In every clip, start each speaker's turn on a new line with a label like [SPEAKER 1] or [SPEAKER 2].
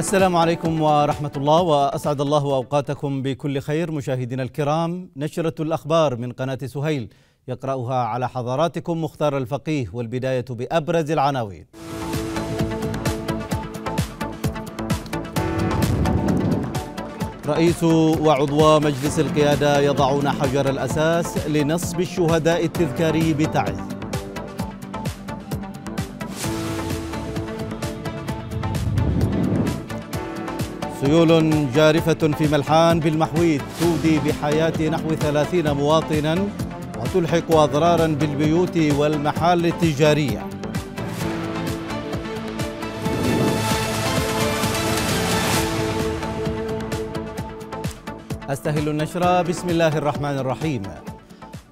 [SPEAKER 1] السلام عليكم ورحمة الله وأسعد الله أوقاتكم بكل خير مشاهدينا الكرام نشرة الأخبار من قناة سهيل يقرأها على حضراتكم مختار الفقيه والبداية بأبرز العناوين رئيس وعضو مجلس القيادة يضعون حجر الأساس لنصب الشهداء التذكاري بتعز سيول جارفة في ملحان بالمحويد تودي بحياة نحو ثلاثين مواطنا وتلحق أضرارا بالبيوت والمحال التجارية أستهل النشرة بسم الله الرحمن الرحيم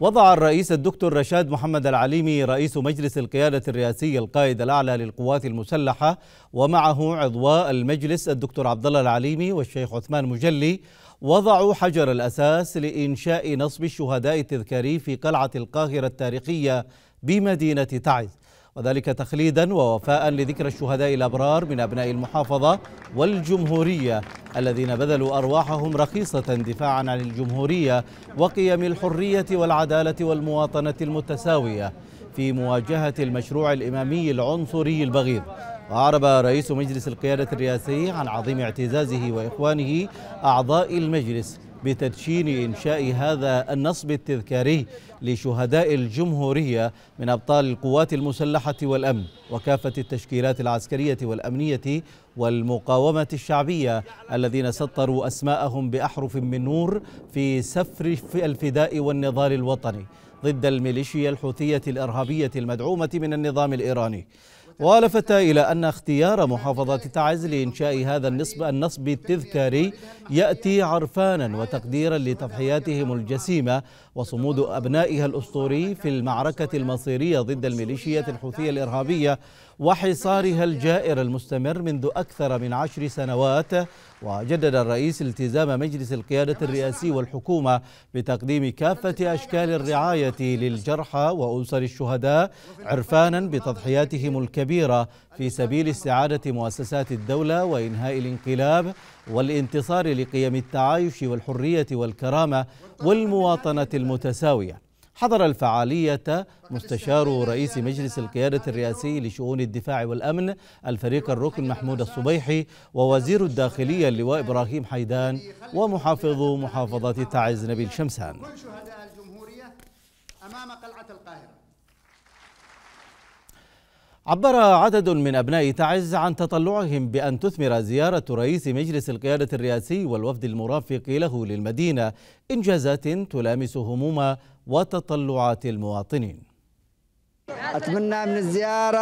[SPEAKER 1] وضع الرئيس الدكتور رشاد محمد العليمي رئيس مجلس القيادة الرئاسي القائد الأعلى للقوات المسلحة ومعه عضواء المجلس الدكتور عبدالله العليمي والشيخ عثمان مجلي وضعوا حجر الأساس لإنشاء نصب الشهداء التذكاري في قلعة القاهرة التاريخية بمدينة تعز وذلك تخليدا ووفاء لذكرى الشهداء الأبرار من أبناء المحافظة والجمهورية الذين بذلوا أرواحهم رخيصة دفاعا عن الجمهورية وقيم الحرية والعدالة والمواطنة المتساوية في مواجهة المشروع الإمامي العنصري البغيض وأعرب رئيس مجلس القيادة الرئاسي عن عظيم اعتزازه وإخوانه أعضاء المجلس بتدشين إنشاء هذا النصب التذكاري لشهداء الجمهورية من أبطال القوات المسلحة والأمن وكافة التشكيلات العسكرية والأمنية والمقاومة الشعبية الذين سطروا أسماءهم بأحرف من نور في سفر الفداء والنضال الوطني ضد الميليشيا الحوثية الإرهابية المدعومة من النظام الإيراني ولفت إلى أن اختيار محافظة تعز لإنشاء هذا النصب النصب التذكاري يأتي عرفانا وتقديرا لتضحياتهم الجسيمة وصمود أبنائها الأسطوري في المعركة المصيرية ضد الميليشيات الحوثية الإرهابية وحصارها الجائر المستمر منذ أكثر من عشر سنوات وجدد الرئيس التزام مجلس القيادة الرئاسي والحكومة بتقديم كافة أشكال الرعاية للجرحى وأسر الشهداء عرفانا بتضحياتهم الكبيرة في سبيل استعادة مؤسسات الدولة وإنهاء الانقلاب والانتصار لقيم التعايش والحرية والكرامة والمواطنة المتساوية حضر الفعالية مستشار رئيس مجلس القيادة الرئاسي لشؤون الدفاع والأمن الفريق الركن محمود الصبيحي ووزير الداخلية اللواء إبراهيم حيدان ومحافظ محافظة تعز نبيل شمسان
[SPEAKER 2] أمام قلعة القاهرة
[SPEAKER 1] عبر عدد من أبناء تعز عن تطلعهم بأن تثمر زيارة رئيس مجلس القيادة الرئاسي والوفد المرافق له للمدينة إنجازات تلامس هموم وتطلعات المواطنين
[SPEAKER 3] أتمنى من الزيارة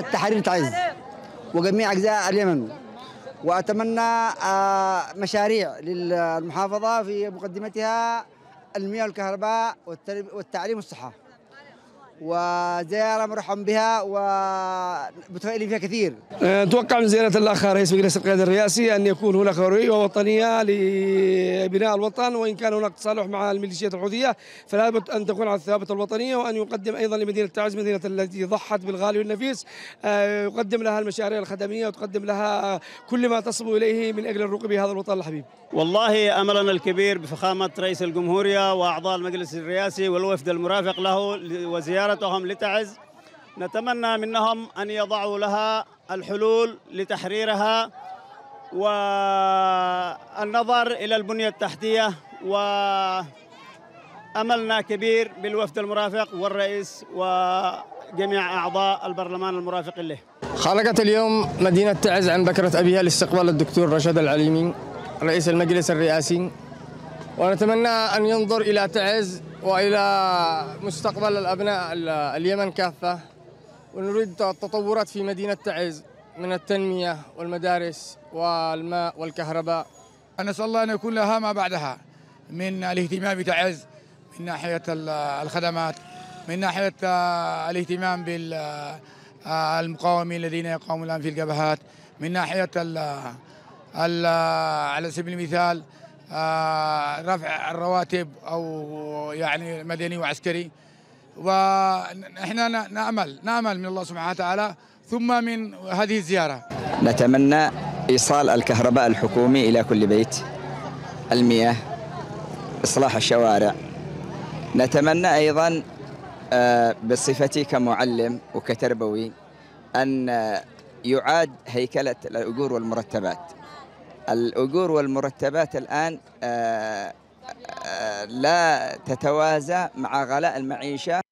[SPEAKER 3] تحرير تعز
[SPEAKER 4] وجميع أجزاء اليمن وأتمنى آه، مشاريع للمحافظة في مقدمتها المياه والكهرباء والتعليم والصحة وزياره مرحب بها ومتفائلين فيها كثير. نتوقع أه، من زياره الاخ رئيس مجلس القياده الرئاسي ان يكون هناك رؤيه وطنيه لبناء الوطن وان كان هناك تصالح مع الميليشيات الحوثيه فلا بد ان تكون على الثوابت الوطنيه وان يقدم ايضا لمدينه تعز مدينه التي ضحت بالغالي والنفيس أه، يقدم لها المشاريع الخدميه وتقدم لها كل ما تصبو اليه من اجل الرقي بهذا الوطن الحبيب.
[SPEAKER 1] والله امرنا الكبير بفخامه رئيس الجمهوريه واعضاء المجلس الرئاسي والوفد المرافق له وزياره زيارتهم لتعز نتمنى منهم أن يضعوا لها الحلول لتحريرها والنظر إلى البنية التحتية وأملنا كبير بالوفد المرافق والرئيس وجميع أعضاء البرلمان المرافق له
[SPEAKER 4] خلقت اليوم مدينة تعز عن بكرة أبيها لاستقبال الدكتور رشاد العليمي رئيس المجلس الرئاسي ونتمنى أن ينظر إلى تعز والى مستقبل الابناء اليمن كافه ونريد التطورات في مدينه تعز من التنميه والمدارس والماء والكهرباء. نسال الله ان يكون لها ما بعدها من الاهتمام بتعز من ناحيه الخدمات من ناحيه آه، الاهتمام بالمقاومين آه، الذين يقامون الان في الجبهات من ناحيه على سبيل المثال آه، رفع الرواتب او يعني مدني وعسكري ونحن نامل نامل من الله سبحانه وتعالى ثم من هذه الزياره نتمنى ايصال الكهرباء الحكومي الى كل بيت المياه اصلاح الشوارع نتمنى ايضا آه، بصفتي كمعلم وكتربوي ان يعاد هيكله الاجور والمرتبات الأجور والمرتبات الآن آه، آه، لا تتوازى مع غلاء المعيشة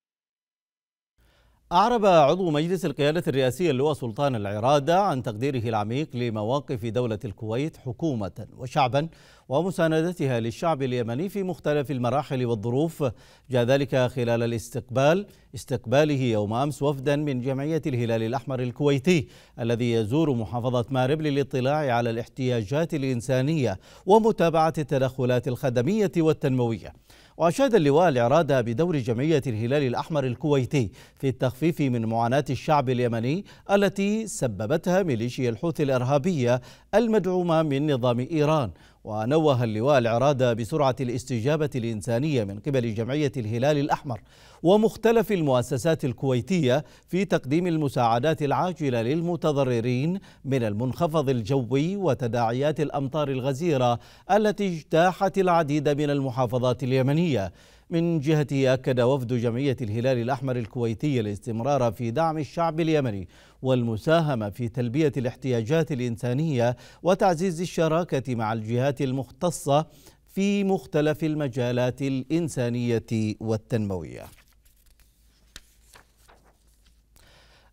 [SPEAKER 1] أعرب عضو مجلس القيادة الرئاسية اللواء سلطان العرادة عن تقديره العميق لمواقف دولة الكويت حكومة وشعبا ومساندتها للشعب اليمني في مختلف المراحل والظروف جاء ذلك خلال الاستقبال استقباله يوم أمس وفدا من جمعية الهلال الأحمر الكويتي الذي يزور محافظة مارب للاطلاع على الاحتياجات الإنسانية ومتابعة التدخلات الخدمية والتنموية وأشاد اللواء الإعرادة بدور جمعية الهلال الأحمر الكويتي في التخفيف من معاناة الشعب اليمني التي سببتها ميليشيا الحوثي الإرهابية المدعومة من نظام إيران ونوه اللواء العرادة بسرعة الاستجابة الإنسانية من قبل جمعية الهلال الأحمر ومختلف المؤسسات الكويتية في تقديم المساعدات العاجلة للمتضررين من المنخفض الجوي وتداعيات الأمطار الغزيرة التي اجتاحت العديد من المحافظات اليمنية من جهته أكد وفد جمعية الهلال الأحمر الكويتي الاستمرار في دعم الشعب اليمني والمساهمة في تلبية الاحتياجات الإنسانية وتعزيز الشراكة مع الجهات المختصة في مختلف المجالات الإنسانية والتنموية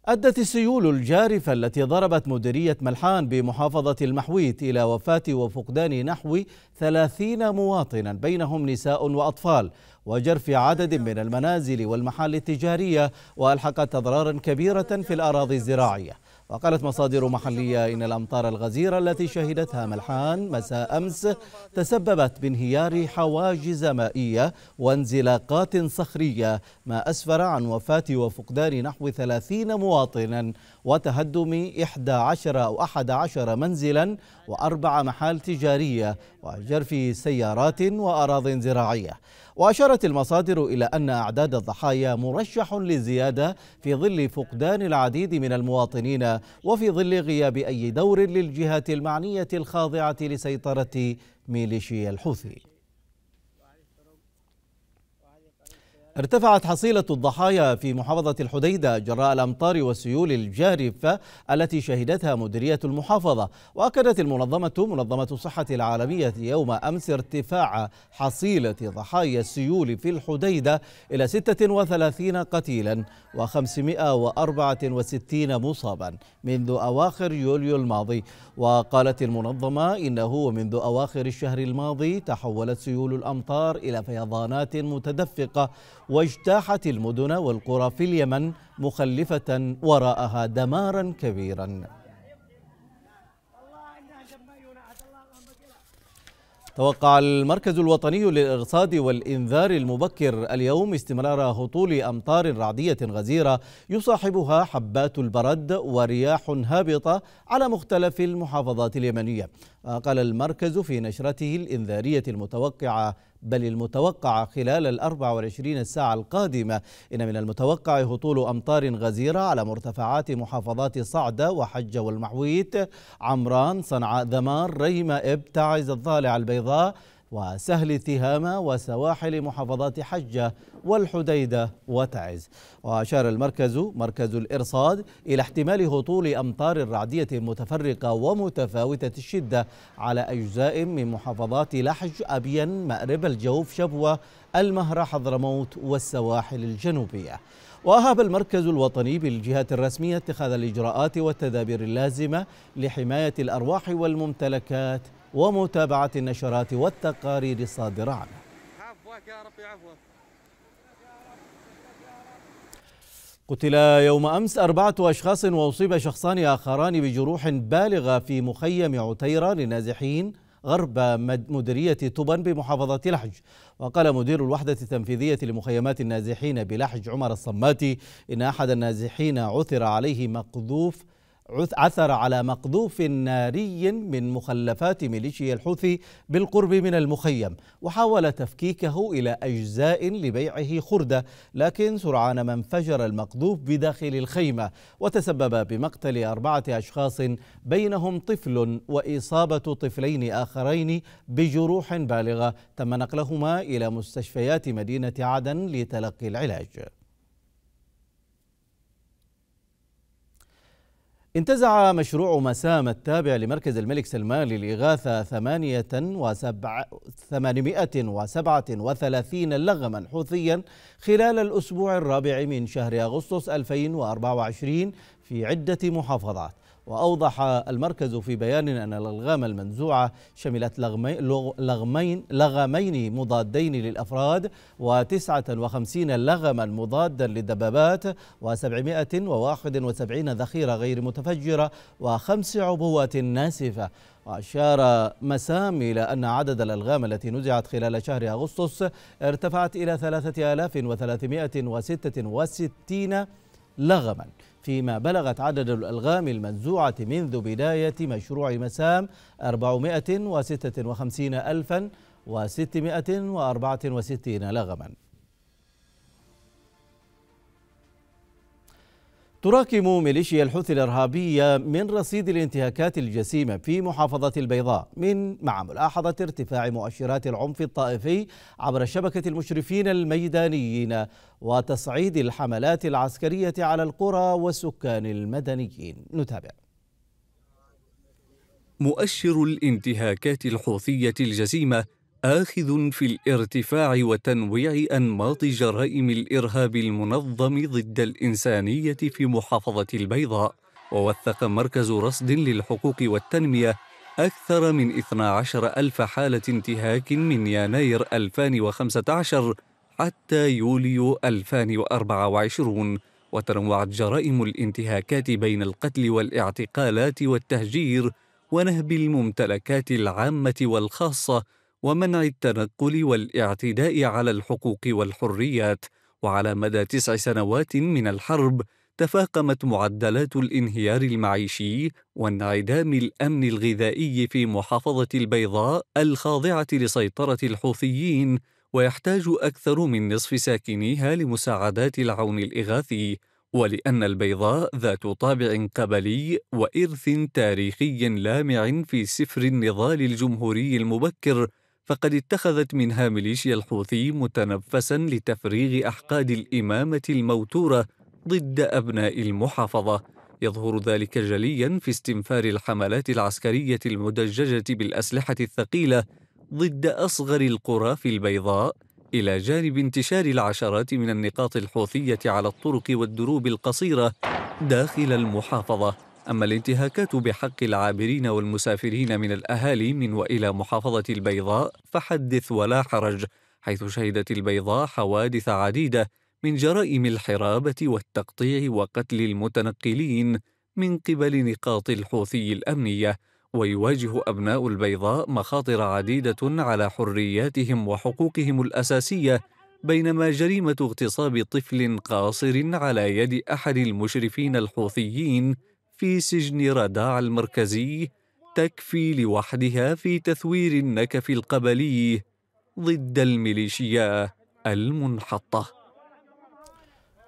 [SPEAKER 1] أدت السيول الجارفة التي ضربت مديرية ملحان بمحافظة المحويت إلى وفاة وفقدان نحو ثلاثين مواطنا بينهم نساء وأطفال وجرف عدد من المنازل والمحال التجارية وألحقت أضرارا كبيرة في الأراضي الزراعية وقالت مصادر محلية إن الأمطار الغزيرة التي شهدتها ملحان مساء أمس تسببت بانهيار حواجز مائية وانزلاقات صخرية ما أسفر عن وفاة وفقدان نحو ثلاثين مواطنا وتهدم 11 أو 11 منزلا وأربع محال تجارية وجرف سيارات وأراض زراعية وأشارت المصادر إلى أن أعداد الضحايا مرشح للزيادة في ظل فقدان العديد من المواطنين وفي ظل غياب أي دور للجهات المعنية الخاضعة لسيطرة ميليشيا الحوثي ارتفعت حصيلة الضحايا في محافظة الحديدة جراء الأمطار والسيول الجارفة التي شهدتها مديرية المحافظة وأكدت المنظمة منظمة الصحة العالمية يوم أمس ارتفاع حصيلة ضحايا السيول في الحديدة إلى 36 قتيلا و564 مصابا منذ أواخر يوليو الماضي وقالت المنظمة إنه منذ أواخر الشهر الماضي تحولت سيول الأمطار إلى فيضانات متدفقة واجتاحت المدن والقرى في اليمن مخلفة وراءها دمارا كبيرا توقع المركز الوطني للإرصاد والإنذار المبكر اليوم استمرار هطول أمطار رعدية غزيرة يصاحبها حبات البرد ورياح هابطة على مختلف المحافظات اليمنية آه، قال المركز في نشرته الإنذارية المتوقعة بل المتوقع خلال ال 24 الساعة القادمة إن من المتوقع هطول أمطار غزيرة على مرتفعات محافظات صعدة وحجة والمحويت عمران صنعاء ذمار ريمة إب تعز الضالع البيضاء وسهل تهامة وسواحل محافظات حجة والحديدة وتعز وأشار المركز مركز الإرصاد إلى احتمال هطول أمطار الرعدية المتفرقة ومتفاوتة الشدة على أجزاء من محافظات لحج أبين مأرب الجوف شبوة المهرة حضرموت والسواحل الجنوبية وأهاب المركز الوطني بالجهات الرسمية اتخاذ الإجراءات والتدابير اللازمة لحماية الأرواح والممتلكات ومتابعة النشرات والتقارير الصادرة عنه عفوك يا ربي عفوك قتل يوم أمس أربعة أشخاص وأصيب شخصان آخران بجروح بالغة في مخيم عتيرة للنازحين غرب مديرية تبن بمحافظة لحج وقال مدير الوحدة التنفيذية لمخيمات النازحين بلحج عمر الصماتي إن أحد النازحين عثر عليه مقذوف عثر على مقذوف ناري من مخلفات ميليشيا الحوثي بالقرب من المخيم وحاول تفكيكه إلى أجزاء لبيعه خردة لكن سرعان ما انفجر المقذوف بداخل الخيمة وتسبب بمقتل أربعة أشخاص بينهم طفل وإصابة طفلين آخرين بجروح بالغة تم نقلهما إلى مستشفيات مدينة عدن لتلقي العلاج انتزع مشروع مسام التابع لمركز الملك سلمان للإغاثة 837 لغما حوثيا خلال الأسبوع الرابع من شهر أغسطس 2024 في عدة محافظات وأوضح المركز في بيان أن الألغام المنزوعة شملت لغمين, لغمين مضادين للأفراد و59 لغما مضادا للدبابات و771 ذخيرة غير متفجرة وخمس عبوات ناسفة وأشار مسام إلى أن عدد الألغام التي نزعت خلال شهر أغسطس ارتفعت إلى 3366 لغماً فيما بلغت عدد الألغام المنزوعة منذ بداية مشروع مسام 456 ألفا و664 لغما تراكم ميليشيا الحوثي الإرهابية من رصيد الانتهاكات الجسيمة في محافظة البيضاء من مع ملاحظة ارتفاع مؤشرات العنف الطائفي عبر شبكة المشرفين الميدانيين وتصعيد الحملات العسكرية على القرى والسكان المدنيين
[SPEAKER 4] نتابع
[SPEAKER 3] مؤشر الانتهاكات الحوثية الجسيمة آخذ في الارتفاع وتنويع أنماط جرائم الإرهاب المنظم ضد الإنسانية في محافظة البيضاء، ووثق مركز رصد للحقوق والتنمية أكثر من 12 ألف حالة انتهاك من يناير 2015 حتى يوليو 2024 وتنوعت جرائم الانتهاكات بين القتل والاعتقالات والتهجير ونهب الممتلكات العامة والخاصة ومنع التنقل والاعتداء على الحقوق والحريات وعلى مدى تسع سنوات من الحرب تفاقمت معدلات الانهيار المعيشي وانعدام الامن الغذائي في محافظه البيضاء الخاضعه لسيطره الحوثيين ويحتاج اكثر من نصف ساكنيها لمساعدات العون الاغاثي ولان البيضاء ذات طابع قبلي وارث تاريخي لامع في سفر النضال الجمهوري المبكر فقد اتخذت منها ميليشيا الحوثي متنفسا لتفريغ أحقاد الإمامة الموتورة ضد أبناء المحافظة يظهر ذلك جليا في استنفار الحملات العسكرية المدججة بالأسلحة الثقيلة ضد أصغر القرى في البيضاء إلى جانب انتشار العشرات من النقاط الحوثية على الطرق والدروب القصيرة داخل المحافظة أما الانتهاكات بحق العابرين والمسافرين من الأهالي من وإلى محافظة البيضاء فحدث ولا حرج حيث شهدت البيضاء حوادث عديدة من جرائم الحرابة والتقطيع وقتل المتنقلين من قبل نقاط الحوثي الأمنية ويواجه أبناء البيضاء مخاطر عديدة على حرياتهم وحقوقهم الأساسية بينما جريمة اغتصاب طفل قاصر على يد أحد المشرفين الحوثيين في سجن رداع المركزي تكفي لوحدها في تثوير النكف القبلي ضد الميليشيا المنحطة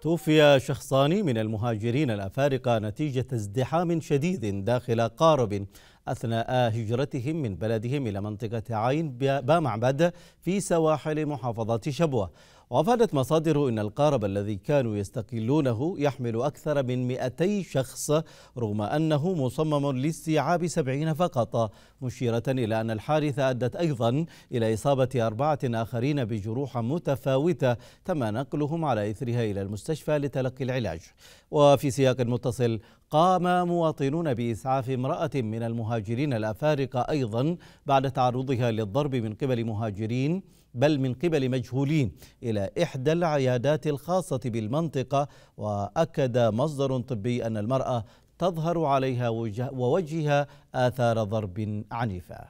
[SPEAKER 1] توفي شخصان من المهاجرين الأفارقة نتيجة ازدحام شديد داخل قارب أثناء هجرتهم من بلدهم إلى منطقة عين بامعبد في سواحل محافظة شبوة وأفادت مصادر أن القارب الذي كانوا يستقلونه يحمل أكثر من 200 شخص رغم أنه مصمم لاستيعاب 70 فقط مشيرة إلى أن الحادثة أدت أيضا إلى إصابة أربعة آخرين بجروح متفاوتة تم نقلهم على إثرها إلى المستشفى لتلقي العلاج وفي سياق متصل قام مواطنون بإسعاف امرأة من المهاجرين الأفارقة أيضا بعد تعرضها للضرب من قبل مهاجرين بل من قبل مجهولين إلى إحدى العيادات الخاصة بالمنطقة وأكد مصدر طبي أن المرأة تظهر عليها ووجهها آثار ضرب عنيفة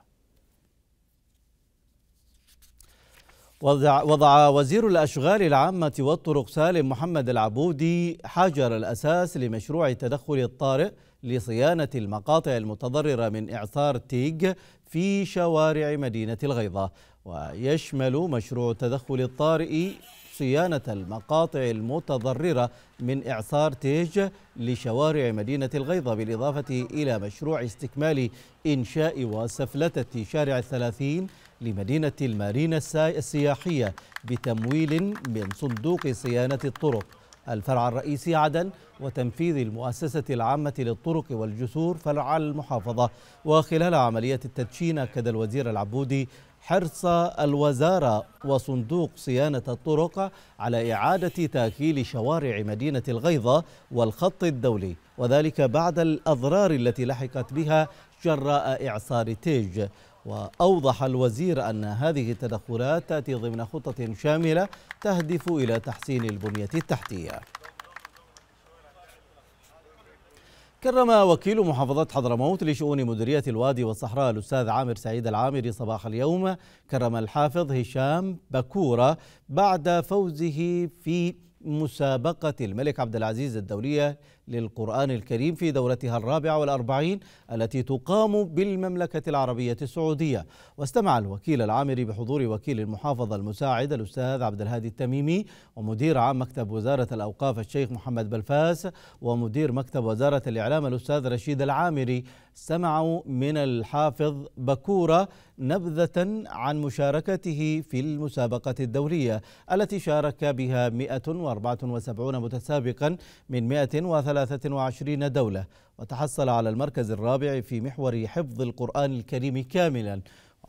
[SPEAKER 1] وضع, وضع وزير الأشغال العامة والطرق سالم محمد العبودي حجر الأساس لمشروع التدخل الطارئ لصيانة المقاطع المتضررة من إعصار تيغ في شوارع مدينة الغيضة ويشمل مشروع التدخل الطارئ صيانة المقاطع المتضررة من إعصار تيج لشوارع مدينة الغيضة بالإضافة إلى مشروع استكمال إنشاء وسفلتة شارع الثلاثين لمدينة المارينا السياحية بتمويل من صندوق صيانة الطرق الفرع الرئيسي عدن وتنفيذ المؤسسة العامة للطرق والجسور فرع المحافظة وخلال عملية التدشين أكد الوزير العبودي حرص الوزارة وصندوق صيانة الطرق على إعادة تأكيل شوارع مدينة الغيظة والخط الدولي وذلك بعد الأضرار التي لحقت بها جراء إعصار تيج وأوضح الوزير أن هذه التدخلات تأتي ضمن خطة شاملة تهدف إلى تحسين البنية التحتية كرم وكيل محافظة حضرموت لشؤون مديرية الوادي والصحراء الأستاذ عامر سعيد العامري صباح اليوم كرم الحافظ هشام بكورة بعد فوزه في مسابقة الملك عبد العزيز الدولية للقرآن الكريم في دورتها الرابعة والأربعين التي تقام بالمملكة العربية السعودية واستمع الوكيل العامري بحضور وكيل المحافظة المساعد الأستاذ عبد الهادي التميمي ومدير عام مكتب وزارة الأوقاف الشيخ محمد بلفاس ومدير مكتب وزارة الإعلام الأستاذ رشيد العامري سمعوا من الحافظ بكورة نبذة عن مشاركته في المسابقة الدولية التي شارك بها 174 متسابقا من 130 23 دولة وتحصل على المركز الرابع في محور حفظ القرآن الكريم كاملا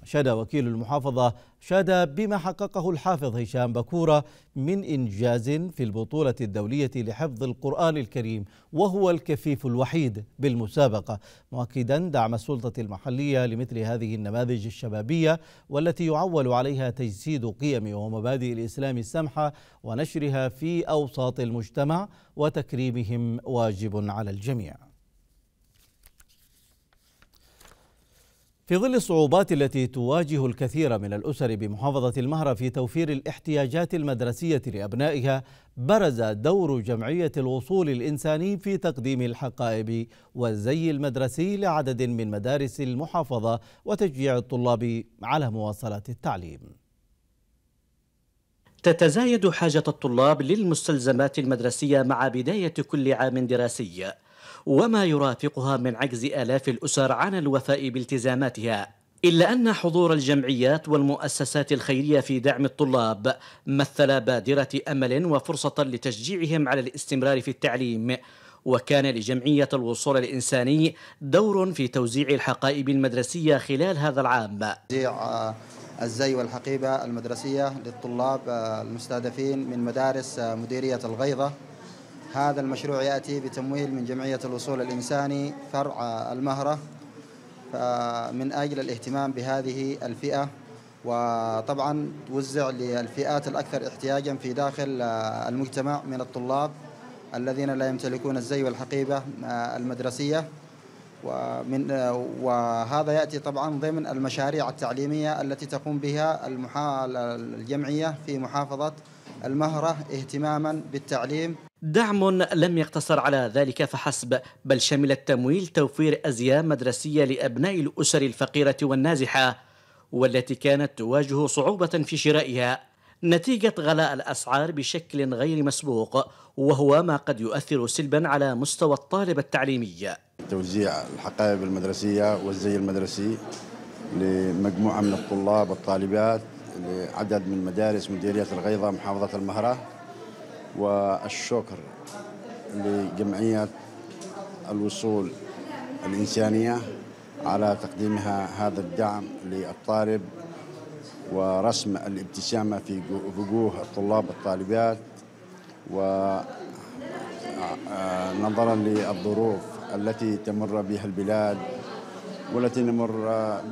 [SPEAKER 1] شاد وكيل المحافظة شاد بما حققه الحافظ هشام بكورة من إنجاز في البطولة الدولية لحفظ القرآن الكريم وهو الكفيف الوحيد بالمسابقة مؤكدا دعم السلطة المحلية لمثل هذه النماذج الشبابية والتي يعول عليها تجسيد قيم ومبادئ الإسلام السمحة ونشرها في أوساط المجتمع وتكريمهم واجب على الجميع في ظل الصعوبات التي تواجه الكثير من الأسر بمحافظة المهرة في توفير الاحتياجات المدرسية لأبنائها برز دور جمعية الوصول الإنساني في تقديم الحقائب والزي المدرسي لعدد من مدارس المحافظة وتشجيع الطلاب على مواصلة التعليم
[SPEAKER 2] تتزايد حاجة الطلاب للمستلزمات المدرسية مع بداية كل عام دراسي وما يرافقها من عجز آلاف الأسر عن الوفاء بالتزاماتها إلا أن حضور الجمعيات والمؤسسات الخيرية في دعم الطلاب مثل بادرة أمل وفرصة لتشجيعهم على الاستمرار في التعليم وكان لجمعية الوصول الإنساني دور في توزيع الحقائب المدرسية خلال هذا العام
[SPEAKER 1] توزيع آه، الزي والحقيبة المدرسية للطلاب آه، المستهدفين من مدارس آه، مديرية الغيضة هذا المشروع يأتي بتمويل من جمعية الوصول الإنساني فرع المهرة من أجل الاهتمام بهذه الفئة وطبعا توزع للفئات الأكثر احتياجا في داخل المجتمع من الطلاب الذين لا يمتلكون الزي والحقيبة المدرسية ومن وهذا يأتي طبعا ضمن المشاريع التعليمية التي تقوم بها الجمعية في محافظة المهرة اهتماما بالتعليم
[SPEAKER 2] دعم لم يقتصر على ذلك فحسب بل شمل التمويل توفير أزياء مدرسية لأبناء الأسر الفقيرة والنازحة والتي كانت تواجه صعوبة في شرائها نتيجة غلاء الأسعار بشكل غير مسبوق وهو ما قد يؤثر سلبا على مستوى الطالب التعليمي
[SPEAKER 1] توزيع الحقائب المدرسية والزي المدرسي لمجموعة من الطلاب والطالبات لعدد من مدارس مديرية الغيضة محافظة المهرة والشكر لجمعية الوصول الإنسانية على تقديمها هذا الدعم للطالب ورسم الابتسامة في وجوه الطلاب والطالبات ونظرا للظروف التي تمر بها البلاد والتي نمر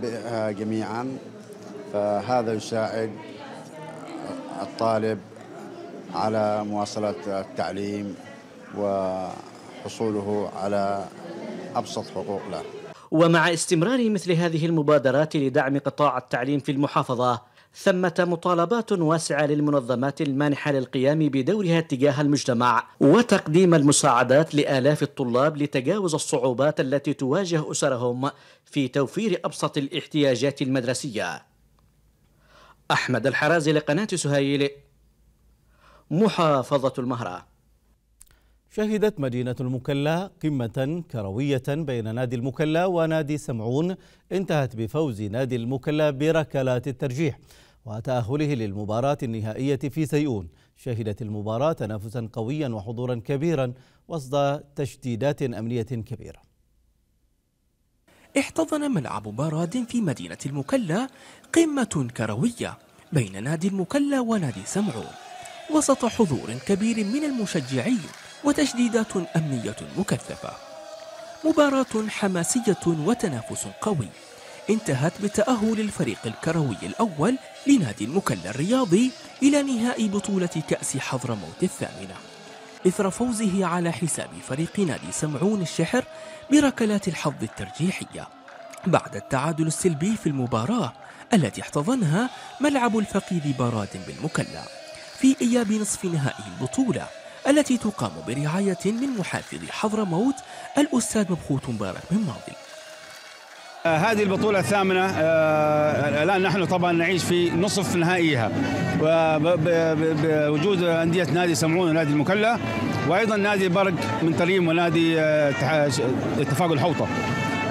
[SPEAKER 1] بها جميعا فهذا يساعد الطالب على مواصلة التعليم وحصوله على أبسط حقوق له
[SPEAKER 2] ومع استمرار مثل هذه المبادرات لدعم قطاع التعليم في المحافظة ثمة مطالبات واسعة للمنظمات المانحة للقيام بدورها تجاه المجتمع وتقديم المساعدات لآلاف الطلاب لتجاوز الصعوبات التي تواجه أسرهم في توفير أبسط الاحتياجات المدرسية أحمد الحرازي لقناة سهيل محافظة المهرة
[SPEAKER 1] شهدت مدينة المكلا قمة كروية بين نادي المكلا ونادي سمعون انتهت بفوز نادي المكلا بركلات الترجيح وتأهله للمباراة النهائية في سيئون شهدت المباراة تنافسا قويا وحضورا كبيرا وسط تشديدات أمنية كبيرة
[SPEAKER 4] احتضن ملعب براد في مدينة المكلا قمة كروية بين نادي المكلا ونادي سمعون وسط حضور كبير من المشجعين وتشديدات أمنية مكثفة مباراة حماسية وتنافس قوي انتهت بتأهل الفريق الكروي الأول لنادي المكلا الرياضي إلى نهائي بطولة كأس حضرموت الثامنة إثر فوزه على حساب فريق نادي سمعون الشحر بركلات الحظ الترجيحية بعد التعادل السلبي في المباراة التي احتضنها ملعب الفقيد براد بالمكلا في إياب نصف نهائي البطولة التي تقام برعاية من محافظ حضرموت الأستاذ مبخوت مبارك من ماضي آه، هذه البطولة الثامنة آه، الآن نحن طبعا نعيش في نصف نهائيها بوجود أندية نادي سمعون ونادي المكلا وأيضا نادي برق من تريم ونادي آه، اتفاق الحوطة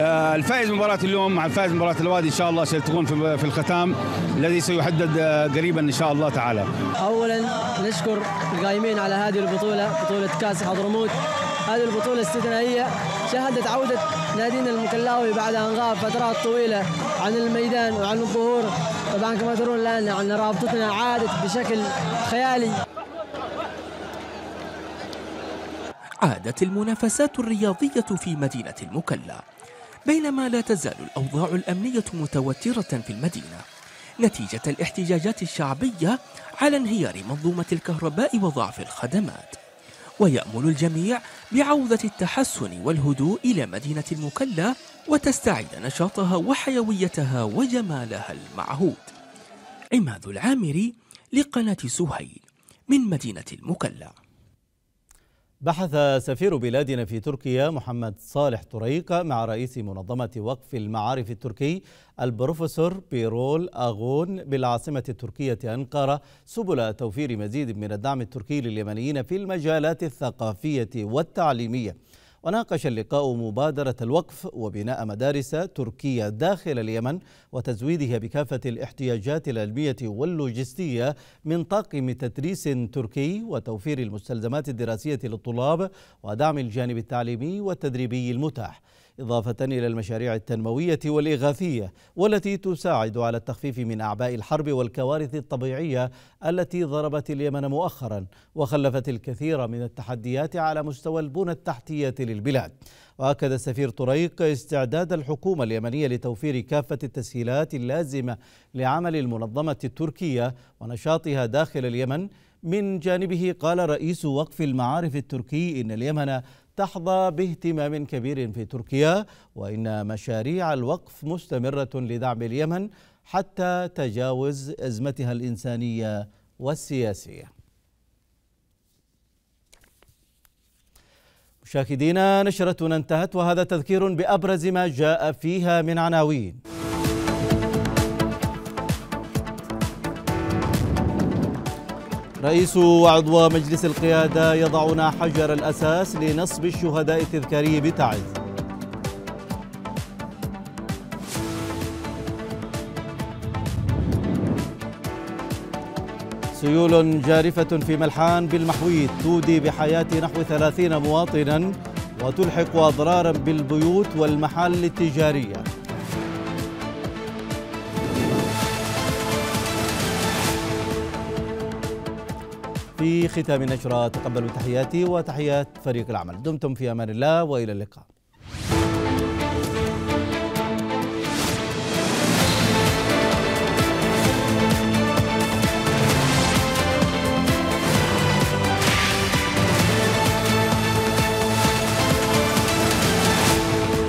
[SPEAKER 4] آه، الفائز مباراة اليوم مع الفائز مباراة الوادي إن شاء الله سيلتقون في الختام الذي سيحدد آه، قريبا إن شاء الله تعالى
[SPEAKER 2] أولا نشكر القائمين على هذه البطولة بطولة كاس حضرموت هذه البطولة استثنائية شهدت عودة نادينا المكلاوي بعد أن غاب فترات طويلة عن الميدان وعن الظهور طبعا كما ترون الآن أن رابطتنا عادت بشكل خيالي
[SPEAKER 4] عادت المنافسات الرياضية في مدينة المكلا بينما لا تزال الأوضاع الأمنية متوترة في المدينة نتيجة الاحتجاجات الشعبية على انهيار منظومة الكهرباء وضعف الخدمات ويأمل الجميع بعودة التحسن والهدوء إلى مدينة المكلا وتستعيد نشاطها وحيويتها وجمالها المعهود عماد العامري لقناة سهيل من مدينة المكلا
[SPEAKER 1] بحث سفير بلادنا في تركيا محمد صالح طريق مع رئيس منظمة وقف المعارف التركي البروفيسور بيرول أغون بالعاصمة التركية أنقرة سبل توفير مزيد من الدعم التركي لليمنيين في المجالات الثقافية والتعليمية وناقش اللقاء مبادرة الوقف وبناء مدارس تركية داخل اليمن وتزويدها بكافة الاحتياجات العلمية واللوجستية من طاقم تدريس تركي وتوفير المستلزمات الدراسية للطلاب ودعم الجانب التعليمي والتدريبي المتاح إضافة إلى المشاريع التنموية والإغاثية والتي تساعد على التخفيف من أعباء الحرب والكوارث الطبيعية التي ضربت اليمن مؤخرا وخلفت الكثير من التحديات على مستوى البنى التحتية للبلاد وأكد السفير طريق استعداد الحكومة اليمنية لتوفير كافة التسهيلات اللازمة لعمل المنظمة التركية ونشاطها داخل اليمن من جانبه قال رئيس وقف المعارف التركي إن اليمن تحظى باهتمام كبير في تركيا وإن مشاريع الوقف مستمرة لدعم اليمن حتى تجاوز أزمتها الإنسانية والسياسية مشاهدينا نشرتنا انتهت وهذا تذكير بأبرز ما جاء فيها من عناوين رئيس وعضو مجلس القيادة يضعون حجر الأساس لنصب الشهداء التذكاري بتعز سيول جارفة في ملحان بالمحويت تودي بحياة نحو ثلاثين مواطنا وتلحق أضرارا بالبيوت والمحال التجارية في ختام النشرة تقبلوا تحياتي وتحيات فريق العمل دمتم في أمان الله وإلى اللقاء